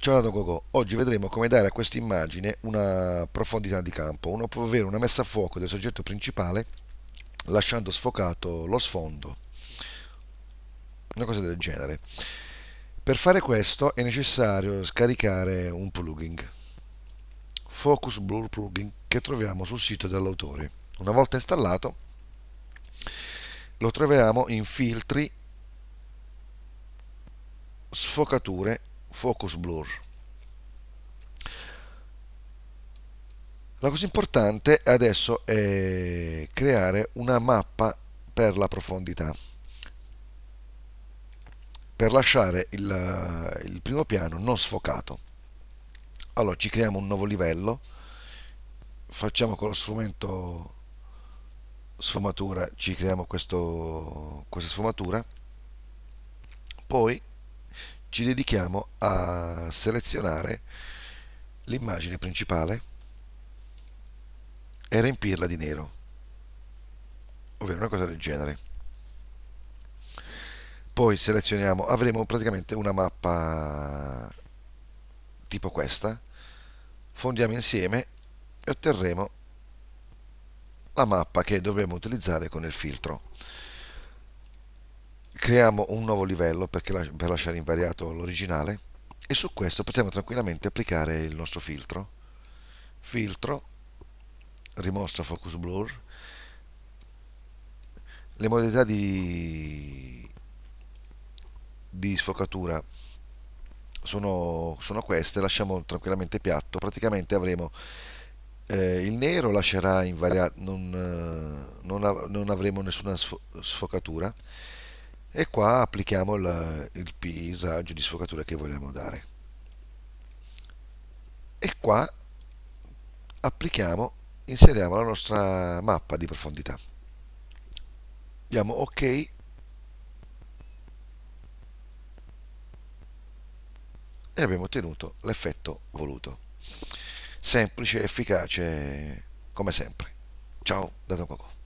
Ciao Nato Gogo, oggi vedremo come dare a questa immagine una profondità di campo, una, ovvero una messa a fuoco del soggetto principale lasciando sfocato lo sfondo, una cosa del genere. Per fare questo è necessario scaricare un plugin, Focus Blur Plugin, che troviamo sul sito dell'autore. Una volta installato lo troviamo in filtri, sfocature focus blur. La cosa importante adesso è creare una mappa per la profondità per lasciare il, il, primo piano non sfocato. Allora ci creiamo un nuovo livello, facciamo con lo strumento sfumatura, ci creiamo questo, questa sfumatura, poi ci dedichiamo a selezionare l'immagine principale e riempirla di nero ovvero una cosa del genere poi selezioniamo avremo praticamente una mappa tipo questa fondiamo insieme e otterremo la mappa che dovremo utilizzare con il filtro creiamo un nuovo livello per lasciare invariato l'originale e su questo possiamo tranquillamente applicare il nostro filtro filtro rimossa focus blur le modalità di, di sfocatura sono, sono, queste lasciamo tranquillamente piatto praticamente avremo eh, il nero lascerà invariato non, eh, non, av non avremo nessuna sfo sfocatura e qua applichiamo il, il paesaggio di sfocatura che vogliamo dare e qua applichiamo inseriamo la nostra mappa di profondità diamo ok e abbiamo ottenuto l'effetto voluto semplice efficace come sempre ciao da Tococo